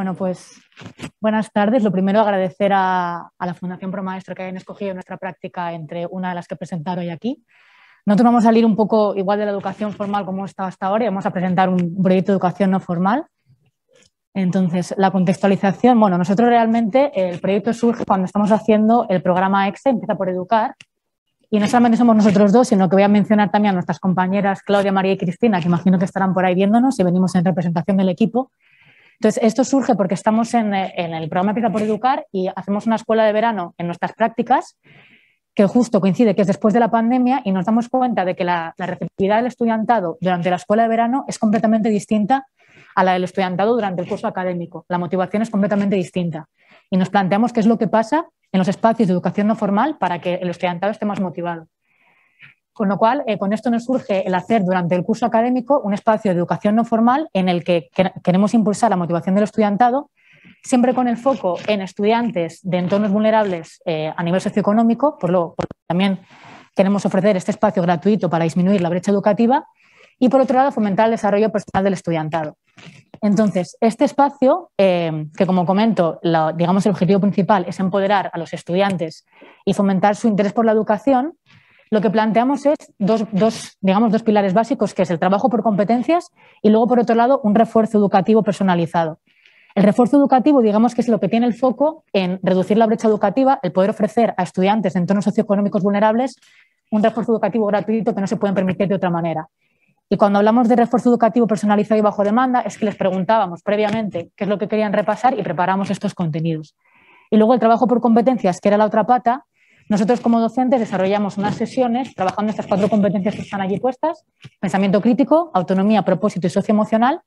Bueno, pues buenas tardes. Lo primero, agradecer a, la Fundación Pro Maestro que hayan escogido nuestra práctica entre una de las que presentar hoy aquí. Nosotros vamos a salir un poco igual de la educación formal como está hasta ahora y vamos a presentar un proyecto de educación no formal. Entonces, la contextualización, bueno, nosotros realmente el proyecto surge cuando estamos haciendo el programa EXE, empieza por educar, y no solamente somos nosotros dos, sino que voy a mencionar también a nuestras compañeras Claudia, María y Cristina, que imagino que estarán por ahí viéndonos y venimos en representación del equipo. Entonces, esto surge porque estamos eh, en, el programa Empieza por Educar y hacemos una escuela de verano en nuestras prácticas que justo coincide que es después de la pandemia y nos damos cuenta de que la, receptividad del estudiantado durante la escuela de verano es completamente distinta a la del estudiantado durante el curso académico. La motivación es completamente distinta. Y nos planteamos qué es lo que pasa en los espacios de educación no formal para que el estudiantado esté más motivado. Con lo cual, eh, con esto nos surge el hacer durante el curso académico un espacio de educación no formal en el que queremos impulsar la motivación del estudiantado, siempre con el foco en estudiantes de entornos vulnerables eh, a nivel socioeconómico, por lo que también queremos ofrecer este espacio gratuito para disminuir la brecha educativa y, por otro lado, fomentar el desarrollo personal del estudiantado. Entonces, este espacio, eh, que como comento, digamos el objetivo principal es empoderar a los estudiantes y fomentar su interés por la educación, lo que planteamos es dos, digamos, dos pilares básicos, que es el trabajo por competencias y luego, por otro lado, un refuerzo educativo personalizado. El refuerzo educativo, digamos que es lo que tiene el foco en reducir la brecha educativa, el poder ofrecer a estudiantes de entornos socioeconómicos vulnerables un refuerzo educativo gratuito que no se pueden permitir de otra manera. Y cuando hablamos de refuerzo educativo personalizado y bajo demanda, es que les preguntábamos previamente qué es lo que querían repasar y preparamos estos contenidos. Y luego el trabajo por competencias, que era la otra pata, nosotros como docentes desarrollamos unas sesiones trabajando estas cuatro competencias que están allí puestas, pensamiento crítico, autonomía, propósito y socioemocional,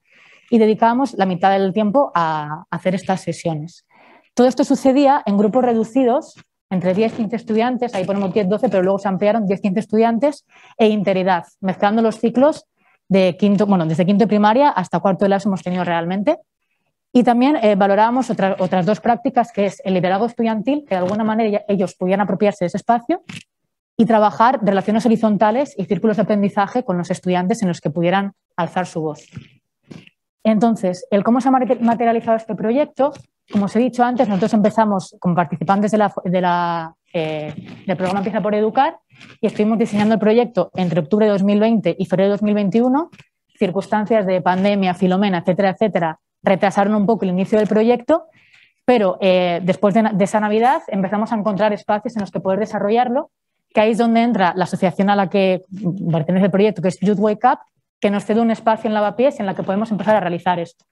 y dedicábamos la mitad del tiempo a hacer estas sesiones. Todo esto sucedía en grupos reducidos, entre 10 y 15 estudiantes, ahí ponemos 10, 12, pero luego se ampliaron 10, 15 estudiantes, e integridad, mezclando los ciclos de quinto, bueno, desde quinto primaria hasta cuarto de las hemos tenido realmente. Y también valoramos eh, valorábamos otras dos prácticas, que es el liderazgo estudiantil, que de alguna manera ellos pudieran apropiarse de ese espacio, y trabajar relaciones horizontales y círculos de aprendizaje con los estudiantes en los que pudieran alzar su voz. Entonces, el cómo se ha materializado este proyecto, como os he dicho antes, nosotros empezamos como participantes de la, eh, del programa Empieza por Educar y estuvimos diseñando el proyecto entre octubre de 2020 y febrero de 2021. Circunstancias de pandemia, filomena, etcétera, etcétera, retrasaron un poco el inicio del proyecto, pero eh, después de, esa Navidad empezamos a encontrar espacios en los que poder desarrollarlo, que ahí es donde entra la asociación a la que pertenece el proyecto, que es Youth Wake Up, que nos cede un espacio en Lavapiés en la que podemos empezar a realizar esto.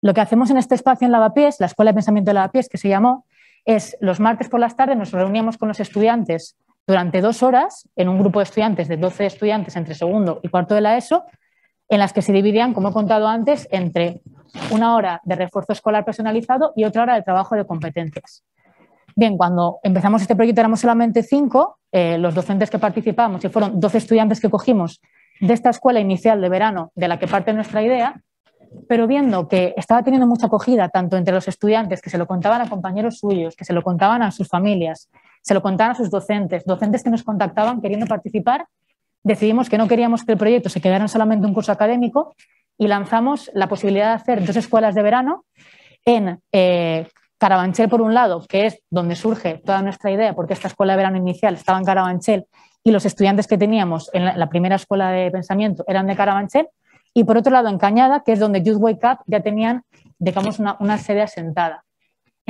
Lo que hacemos en este espacio en Lavapiés, la Escuela de Pensamiento de Lavapiés, que se llamó, es los martes por las tardes nos reuníamos con los estudiantes durante dos horas en un grupo de estudiantes, de 12 estudiantes entre segundo y cuarto de la ESO, en las que se dividían, como he contado antes, entre una hora de refuerzo escolar personalizado y otra hora de trabajo de competencias. Bien, cuando empezamos este proyecto éramos solamente cinco, eh, los docentes que participamos, y fueron 12 estudiantes que cogimos de esta escuela inicial de verano, de la que parte nuestra idea, pero viendo que estaba teniendo mucha acogida tanto entre los estudiantes, que se lo contaban a compañeros suyos, que se lo contaban a sus familias, se lo contaban a sus docentes, docentes que nos contactaban queriendo participar, decidimos que no queríamos que el proyecto se quedara solamente un curso académico y lanzamos la posibilidad de hacer dos escuelas de verano en eh, Carabanchel, por un lado, que es donde surge toda nuestra idea, porque esta escuela de verano inicial estaba en Carabanchel y los estudiantes que teníamos en la, primera escuela de pensamiento eran de Carabanchel, y por otro lado en Cañada, que es donde Youth Wake Up ya tenían, digamos, una, una sede asentada.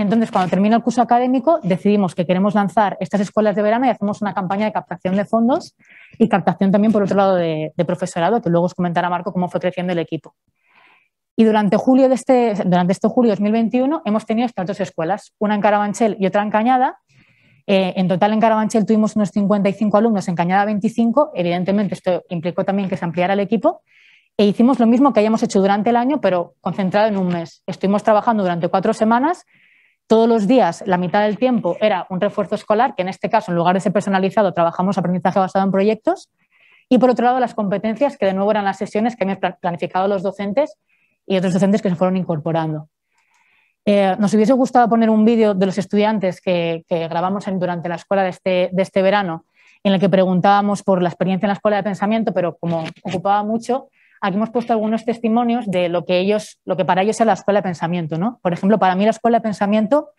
Entonces, cuando termina el curso académico, decidimos que queremos lanzar estas escuelas de verano y hacemos una campaña de captación de fondos y captación también, por otro lado, de, profesorado, que luego os comentará Marco cómo fue creciendo el equipo. Y durante, julio de este, durante este julio 2021 hemos tenido estas dos escuelas, una en Carabanchel y otra en Cañada. Eh, en total en Carabanchel tuvimos unos 55 alumnos, en Cañada 25. Evidentemente esto implicó también que se ampliara el equipo. E hicimos lo mismo que hayamos hecho durante el año, pero concentrado en un mes. Estuvimos trabajando durante cuatro semanas todos los días, la mitad del tiempo, era un refuerzo escolar, que en este caso, en lugar de ser personalizado, trabajamos aprendizaje basado en proyectos. Y por otro lado, las competencias, que de nuevo eran las sesiones que habían planificado los docentes y otros docentes que se fueron incorporando. Eh, nos hubiese gustado poner un vídeo de los estudiantes que, grabamos durante la escuela este, de este verano, en el que preguntábamos por la experiencia en la escuela de pensamiento, pero como ocupaba mucho, aquí hemos puesto algunos testimonios de lo que, ellos, lo que para ellos es la escuela de pensamiento. ¿no? Por ejemplo, para mí la escuela de pensamiento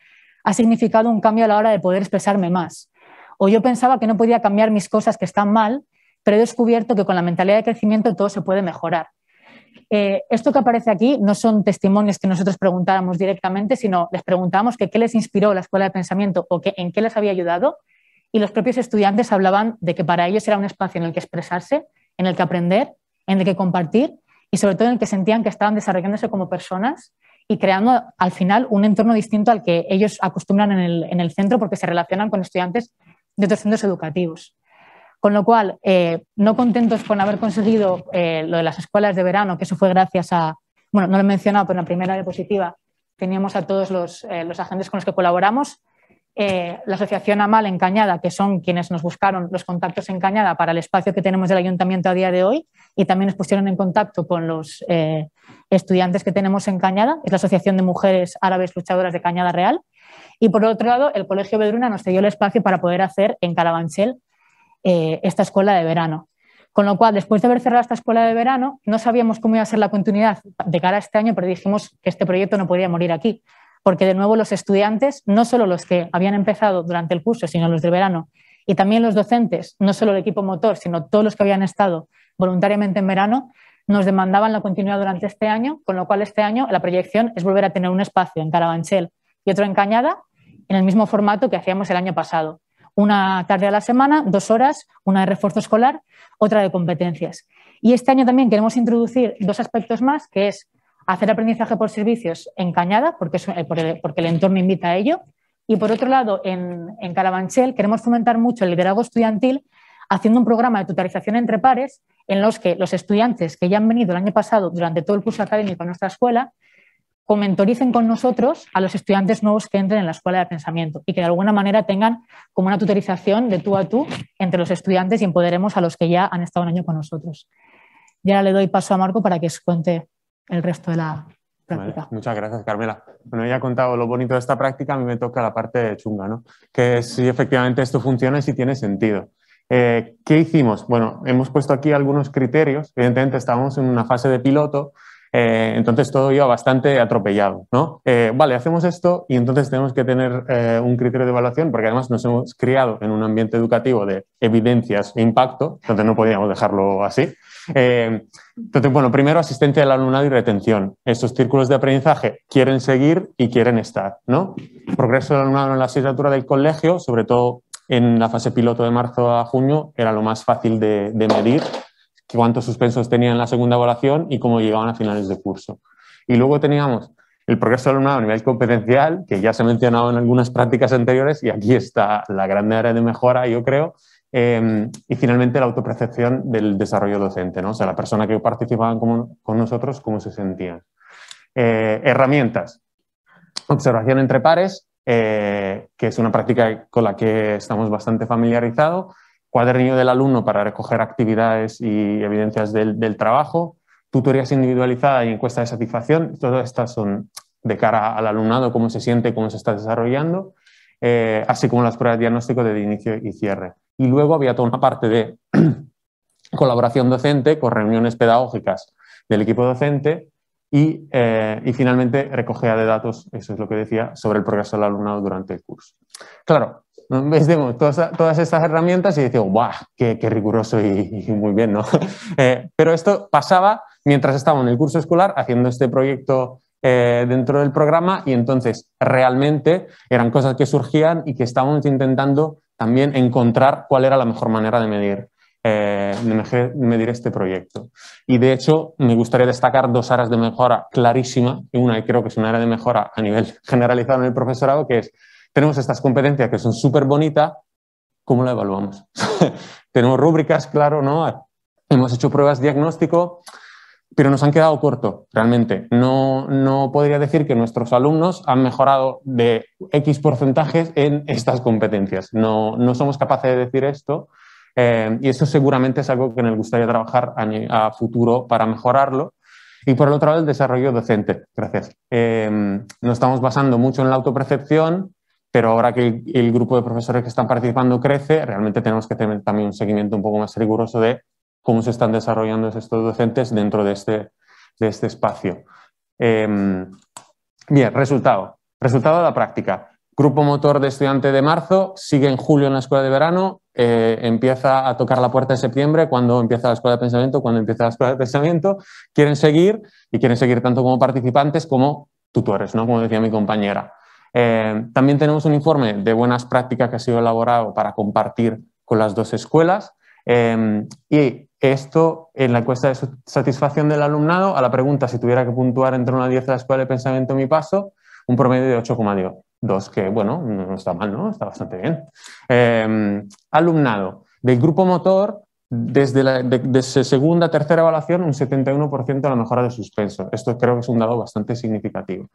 ha significado un cambio a la hora de poder expresarme más. O yo pensaba que no podía cambiar mis cosas que están mal, pero he descubierto que con la mentalidad de crecimiento todo se puede mejorar. Eh, esto que aparece aquí no son testimonios que nosotros preguntáramos directamente, sino les preguntábamos qué les inspiró la escuela de pensamiento o que, en qué les había ayudado. Y los propios estudiantes hablaban de que para ellos era un espacio en el que expresarse, en el que aprender en el que compartir y sobre todo en el que sentían que estaban desarrollándose como personas y creando al final un entorno distinto al que ellos acostumbran en el, centro porque se relacionan con estudiantes de otros centros educativos. Con lo cual, eh, no contentos con haber conseguido eh, lo de las escuelas de verano, que eso fue gracias a, bueno, no lo he mencionado, pero en la primera diapositiva teníamos a todos los, eh, los agentes con los que colaboramos, eh, la Asociación Amal en Cañada, que son quienes nos buscaron los contactos en Cañada para el espacio que tenemos del ayuntamiento a día de hoy, y también nos pusieron en contacto con los eh, estudiantes que tenemos en Cañada, es la Asociación de Mujeres Árabes Luchadoras de Cañada Real. Y por otro lado, el Colegio Bedruna nos dio el espacio para poder hacer en Carabanchel eh, esta escuela de verano. Con lo cual, después de haber cerrado esta escuela de verano, no sabíamos cómo iba a ser la continuidad de cara a este año, pero dijimos que este proyecto no podía morir aquí porque de nuevo los estudiantes, no solo los que habían empezado durante el curso, sino los del verano, y también los docentes, no solo el equipo motor, sino todos los que habían estado voluntariamente en verano, nos demandaban la continuidad durante este año, con lo cual este año la proyección es volver a tener un espacio en Carabanchel y otro en Cañada, en el mismo formato que hacíamos el año pasado. Una tarde a la semana, dos horas, una de refuerzo escolar, otra de competencias. Y este año también queremos introducir dos aspectos más, que es hacer aprendizaje por servicios en Cañada, porque, eh, porque, el, entorno invita a ello. Y por otro lado, en, en Carabanchel queremos fomentar mucho el liderazgo estudiantil haciendo un programa de tutorización entre pares en los que los estudiantes que ya han venido el año pasado durante todo el curso académico a nuestra escuela comentoricen con nosotros a los estudiantes nuevos que entren en la escuela de pensamiento y que de alguna manera tengan como una tutorización de tú a tú entre los estudiantes y empoderemos a los que ya han estado un año con nosotros. Y ahora le doy paso a Marco para que os cuente el resto de la práctica. muchas gracias, Carmela. Bueno, ya he contado lo bonito de esta práctica, a mí me toca la parte chunga, ¿no? Que si efectivamente esto funciona y si tiene sentido. Eh, ¿Qué hicimos? Bueno, hemos puesto aquí algunos criterios. Evidentemente, estábamos en una fase de piloto eh, entonces todo iba bastante atropellado, ¿no? Eh, vale, hacemos esto y entonces tenemos que tener eh, un criterio de evaluación porque además nos hemos criado en un ambiente educativo de evidencias e impacto, entonces no podíamos dejarlo así. entonces, bueno, primero asistencia del alumnado y retención. Estos círculos de aprendizaje quieren seguir y quieren estar, ¿no? Progreso del alumnado en la asignatura del colegio, sobre todo en la fase piloto de marzo a junio, era lo más fácil de, de medir cuántos suspensos tenían en la segunda evaluación y cómo llegaban a finales de curso. Y luego teníamos el progreso del alumnado a nivel competencial, que ya se ha mencionado en algunas prácticas anteriores, y aquí está la gran área de mejora, yo creo, em, y finalmente la autopercepción del desarrollo docente, ¿no? o sea, la persona que participaba con, nosotros, cómo se sentía. Eh, herramientas. Observación entre pares, eh, que es una práctica con la que estamos bastante familiarizados, cuadernillo del alumno para recoger actividades y evidencias del, trabajo, tutorías individualizadas y encuestas de satisfacción. Todas estas son de cara al alumnado, cómo se siente, cómo se está desarrollando, eh, así como las pruebas de diagnóstico de inicio y cierre. Y luego había toda una parte de colaboración docente con reuniones pedagógicas del equipo docente y, eh, y finalmente recogida de datos, eso es lo que decía, sobre el progreso del alumnado durante el curso. Claro, todas, estas herramientas y digo, ¡guau! Qué, riguroso y, muy bien, ¿no? Eh, pero esto pasaba mientras estaba en el curso escolar haciendo este proyecto eh, dentro del programa y entonces realmente eran cosas que surgían y que estábamos intentando también encontrar cuál era la mejor manera de medir. Eh, de medir este proyecto. Y de hecho, me gustaría destacar dos áreas de mejora clarísima, y una que creo que es una área de mejora a nivel generalizado en el profesorado, que es tenemos estas competencias que son súper bonitas, ¿cómo la evaluamos? tenemos rúbricas, claro, ¿no? Hemos hecho pruebas diagnóstico, pero nos han quedado corto, realmente. No, podría decir que nuestros alumnos han mejorado de X porcentajes en estas competencias. No, somos capaces de decir esto. Eh, y eso seguramente es algo que nos gustaría trabajar a, futuro para mejorarlo. Y por el otro lado, el desarrollo docente. Gracias. Eh, nos estamos basando mucho en la autopercepción, pero ahora que el, grupo de profesores que están participando crece, realmente tenemos que tener también un seguimiento un poco más riguroso de cómo se están desarrollando estos docentes dentro de este, este espacio. Em, bien, resultado. Resultado de la práctica. Grupo motor de estudiante de marzo, sigue en julio en la escuela de verano, eh, empieza a tocar la puerta en septiembre, cuando empieza la escuela de pensamiento, cuando empieza la escuela de pensamiento, quieren seguir y quieren seguir tanto como participantes como tutores, ¿no? Como decía mi compañera. Eh, también tenemos un informe de buenas prácticas que ha sido elaborado para compartir con las dos escuelas. Em, y esto en la encuesta de satisfacción del alumnado, a la pregunta si tuviera que puntuar entre una 10 de la escuela de pensamiento mi paso, un promedio de 8,2, que bueno, no está mal, ¿no? Está bastante bien. Em, alumnado del grupo motor, desde, la, de, segunda, tercera evaluación, un 71% a la mejora de suspenso. Esto creo que es un dado bastante significativo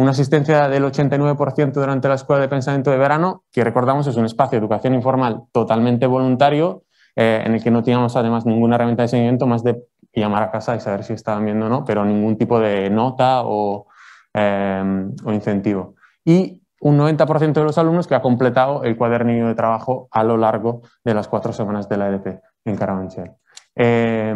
una asistencia del 89% durante la Escuela de Pensamiento de Verano, que recordamos es un espacio de educación informal totalmente voluntario, eh, en el que no teníamos además ninguna herramienta de seguimiento más de llamar a casa y saber si estaban viendo o no, pero ningún tipo de nota o, eh, incentivo. Y un 90% de los alumnos que ha completado el cuadernillo de trabajo a lo largo de las cuatro semanas de la EDP en Carabanchel. Eh,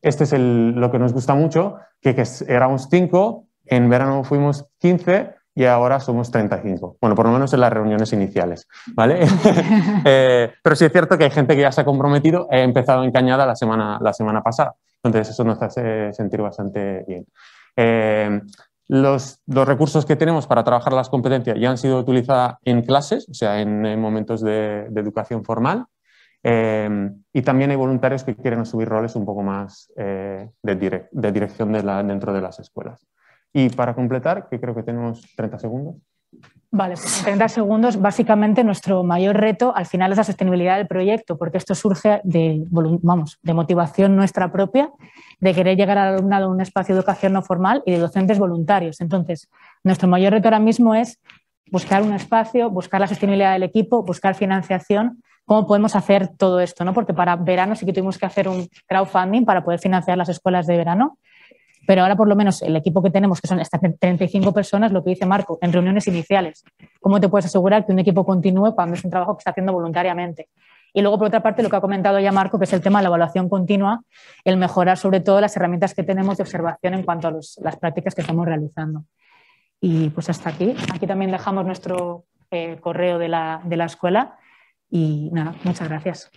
este es lo que nos gusta mucho, que, que éramos cinco, en verano fuimos 15 y ahora somos 35. Bueno, por lo menos en las reuniones iniciales, ¿vale? Eh, pero sí es cierto que hay gente que ya se ha comprometido, he empezado en Cañada la semana, la semana pasada, entonces eso nos hace sentir bastante bien. Eh, los, los, recursos que tenemos para trabajar las competencias ya han sido utilizados en clases, o sea, en, momentos de, educación formal, eh, y también hay voluntarios que quieren asumir roles un poco más de, de, dirección dentro de las escuelas. Y para completar, que creo que tenemos 30 segundos. Vale, pues 30 segundos, básicamente nuestro mayor reto al final es la sostenibilidad del proyecto, porque esto surge de, de motivación nuestra propia, de querer llegar al alumnado a un espacio de educación no formal y de docentes voluntarios. Entonces, nuestro mayor reto ahora mismo es buscar un espacio, buscar la sostenibilidad del equipo, buscar financiación, cómo podemos hacer todo esto, ¿no? Porque para verano sí que tuvimos que hacer un crowdfunding para poder financiar las escuelas de verano pero ahora por lo menos el equipo que tenemos, que son estas 35 personas, lo que dice Marco, en reuniones iniciales. ¿Cómo te puedes asegurar que un equipo continúe cuando es un trabajo que está haciendo voluntariamente? Y luego, por otra parte, lo que ha comentado ya Marco, que es el tema de la evaluación continua, el mejorar sobre todo las herramientas que tenemos de observación en cuanto a las prácticas que estamos realizando. Y pues hasta aquí. Aquí también dejamos nuestro eh, correo de la, de la, escuela. Y nada, Muchas gracias.